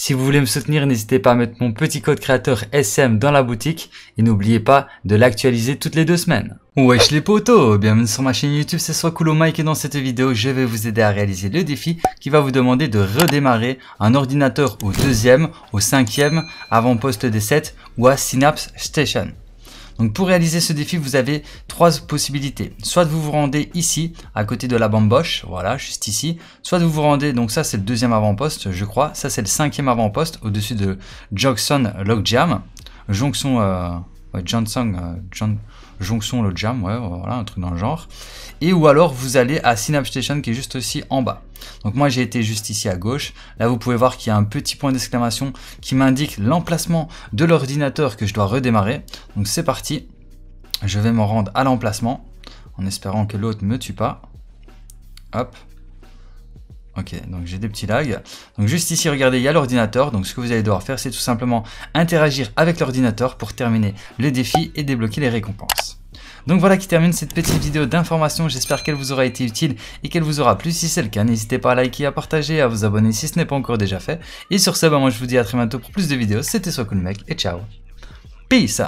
Si vous voulez me soutenir, n'hésitez pas à mettre mon petit code créateur SM dans la boutique et n'oubliez pas de l'actualiser toutes les deux semaines. Wesh les potos Bienvenue sur ma chaîne YouTube, c'est soit cool Mike et dans cette vidéo, je vais vous aider à réaliser le défi qui va vous demander de redémarrer un ordinateur au deuxième, au cinquième, avant poste des 7 ou à Synapse Station. Donc pour réaliser ce défi, vous avez trois possibilités. Soit vous vous rendez ici, à côté de la bamboche, voilà, juste ici. Soit vous vous rendez, donc ça c'est le deuxième avant-poste, je crois. Ça c'est le cinquième avant-poste, au-dessus de Jogson Logjam. Jonction... Euh, john Johnson, euh, John, Jonction le Jam, ouais, voilà, un truc dans le genre. Et ou alors vous allez à Synapse Station qui est juste aussi en bas. Donc moi j'ai été juste ici à gauche. Là vous pouvez voir qu'il y a un petit point d'exclamation qui m'indique l'emplacement de l'ordinateur que je dois redémarrer. Donc c'est parti. Je vais me rendre à l'emplacement en espérant que l'autre me tue pas. Hop, Ok, donc j'ai des petits lags. Donc juste ici, regardez, il y a l'ordinateur. Donc ce que vous allez devoir faire, c'est tout simplement interagir avec l'ordinateur pour terminer le défi et débloquer les récompenses. Donc voilà qui termine cette petite vidéo d'information, j'espère qu'elle vous aura été utile et qu'elle vous aura plu. Si c'est le cas, n'hésitez pas à liker, à partager, à vous abonner si ce n'est pas encore déjà fait. Et sur ce, bah moi je vous dis à très bientôt pour plus de vidéos, c'était Soit et ciao Peace